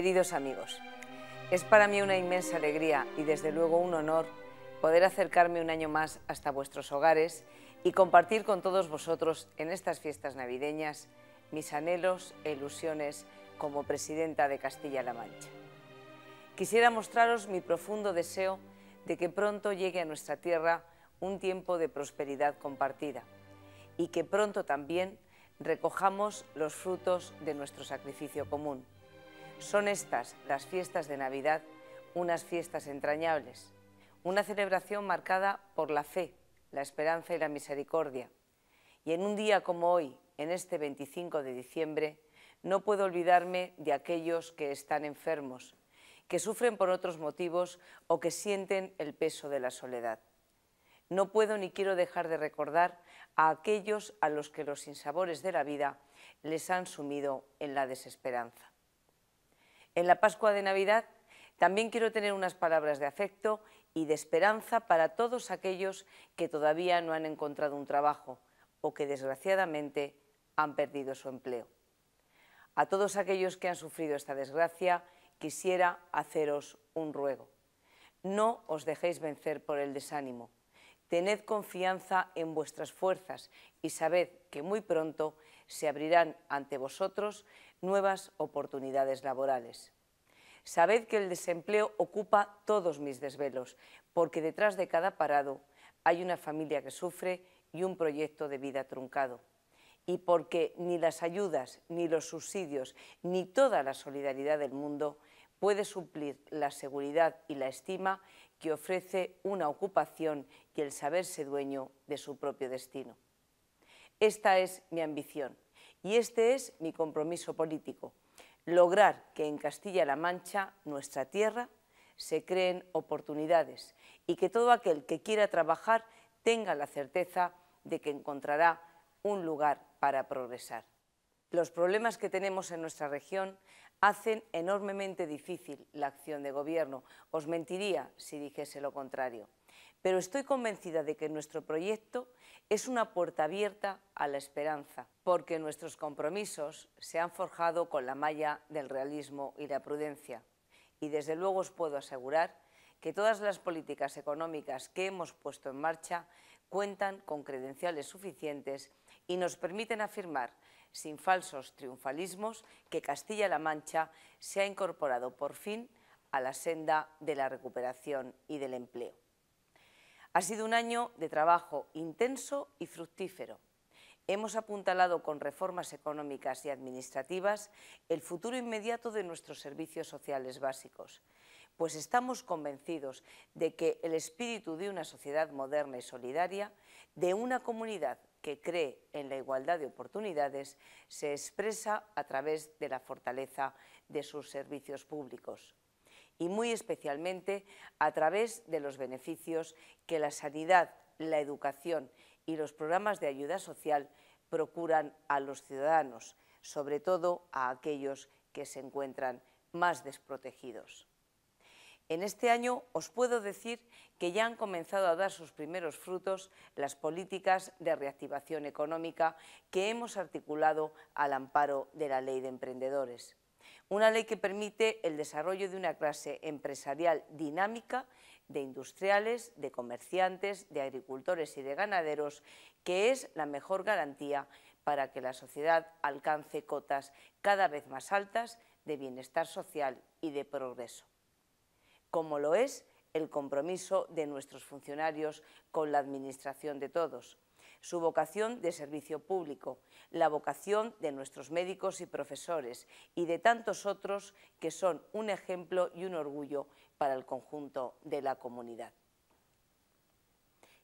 Queridos amigos, es para mí una inmensa alegría y desde luego un honor poder acercarme un año más hasta vuestros hogares y compartir con todos vosotros en estas fiestas navideñas mis anhelos e ilusiones como presidenta de Castilla-La Mancha. Quisiera mostraros mi profundo deseo de que pronto llegue a nuestra tierra un tiempo de prosperidad compartida y que pronto también recojamos los frutos de nuestro sacrificio común. Son estas, las fiestas de Navidad, unas fiestas entrañables, una celebración marcada por la fe, la esperanza y la misericordia. Y en un día como hoy, en este 25 de diciembre, no puedo olvidarme de aquellos que están enfermos, que sufren por otros motivos o que sienten el peso de la soledad. No puedo ni quiero dejar de recordar a aquellos a los que los sinsabores de la vida les han sumido en la desesperanza. En la Pascua de Navidad también quiero tener unas palabras de afecto y de esperanza para todos aquellos que todavía no han encontrado un trabajo o que desgraciadamente han perdido su empleo. A todos aquellos que han sufrido esta desgracia quisiera haceros un ruego. No os dejéis vencer por el desánimo. Tened confianza en vuestras fuerzas y sabed que muy pronto se abrirán ante vosotros nuevas oportunidades laborales. Sabed que el desempleo ocupa todos mis desvelos, porque detrás de cada parado hay una familia que sufre y un proyecto de vida truncado. Y porque ni las ayudas, ni los subsidios, ni toda la solidaridad del mundo puede suplir la seguridad y la estima que ofrece una ocupación y el saberse dueño de su propio destino. Esta es mi ambición y este es mi compromiso político, lograr que en Castilla-La Mancha, nuestra tierra, se creen oportunidades y que todo aquel que quiera trabajar tenga la certeza de que encontrará un lugar para progresar. Los problemas que tenemos en nuestra región hacen enormemente difícil la acción de gobierno. Os mentiría si dijese lo contrario. Pero estoy convencida de que nuestro proyecto es una puerta abierta a la esperanza, porque nuestros compromisos se han forjado con la malla del realismo y la prudencia. Y desde luego os puedo asegurar que todas las políticas económicas que hemos puesto en marcha cuentan con credenciales suficientes y nos permiten afirmar sin falsos triunfalismos, que Castilla-La Mancha se ha incorporado por fin a la senda de la recuperación y del empleo. Ha sido un año de trabajo intenso y fructífero. Hemos apuntalado con reformas económicas y administrativas el futuro inmediato de nuestros servicios sociales básicos, pues estamos convencidos de que el espíritu de una sociedad moderna y solidaria, de una comunidad que cree en la igualdad de oportunidades se expresa a través de la fortaleza de sus servicios públicos y muy especialmente a través de los beneficios que la sanidad, la educación y los programas de ayuda social procuran a los ciudadanos, sobre todo a aquellos que se encuentran más desprotegidos. En este año os puedo decir que ya han comenzado a dar sus primeros frutos las políticas de reactivación económica que hemos articulado al amparo de la Ley de Emprendedores. Una ley que permite el desarrollo de una clase empresarial dinámica de industriales, de comerciantes, de agricultores y de ganaderos, que es la mejor garantía para que la sociedad alcance cotas cada vez más altas de bienestar social y de progreso como lo es el compromiso de nuestros funcionarios con la administración de todos, su vocación de servicio público, la vocación de nuestros médicos y profesores y de tantos otros que son un ejemplo y un orgullo para el conjunto de la comunidad.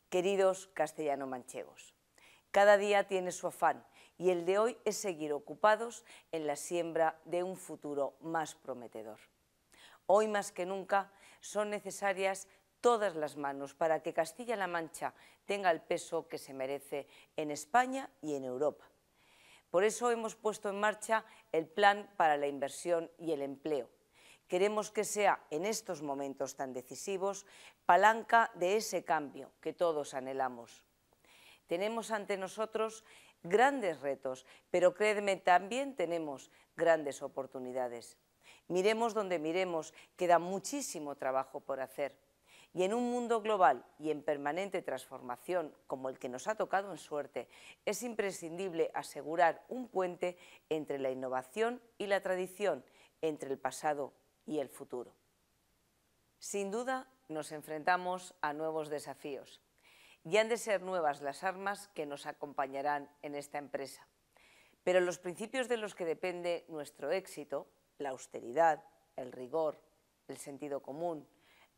Queridos castellano-manchegos, cada día tiene su afán y el de hoy es seguir ocupados en la siembra de un futuro más prometedor. Hoy más que nunca son necesarias todas las manos para que Castilla-La Mancha tenga el peso que se merece en España y en Europa. Por eso hemos puesto en marcha el Plan para la Inversión y el Empleo. Queremos que sea, en estos momentos tan decisivos, palanca de ese cambio que todos anhelamos. Tenemos ante nosotros grandes retos, pero créeme, también tenemos grandes oportunidades. Miremos donde miremos, queda muchísimo trabajo por hacer. Y en un mundo global y en permanente transformación como el que nos ha tocado en suerte, es imprescindible asegurar un puente entre la innovación y la tradición, entre el pasado y el futuro. Sin duda, nos enfrentamos a nuevos desafíos y han de ser nuevas las armas que nos acompañarán en esta empresa. Pero los principios de los que depende nuestro éxito, la austeridad, el rigor, el sentido común,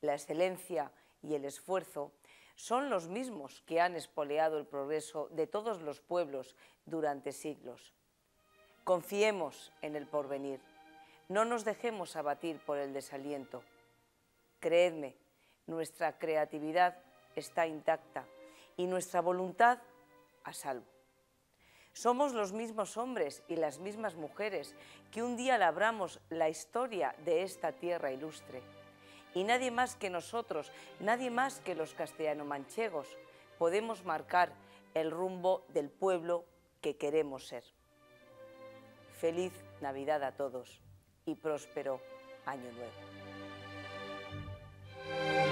la excelencia y el esfuerzo, son los mismos que han espoleado el progreso de todos los pueblos durante siglos. Confiemos en el porvenir, no nos dejemos abatir por el desaliento. Creedme, nuestra creatividad está intacta y nuestra voluntad a salvo. Somos los mismos hombres y las mismas mujeres que un día labramos la historia de esta tierra ilustre. Y nadie más que nosotros, nadie más que los castellano-manchegos, podemos marcar el rumbo del pueblo que queremos ser. Feliz Navidad a todos y próspero Año Nuevo.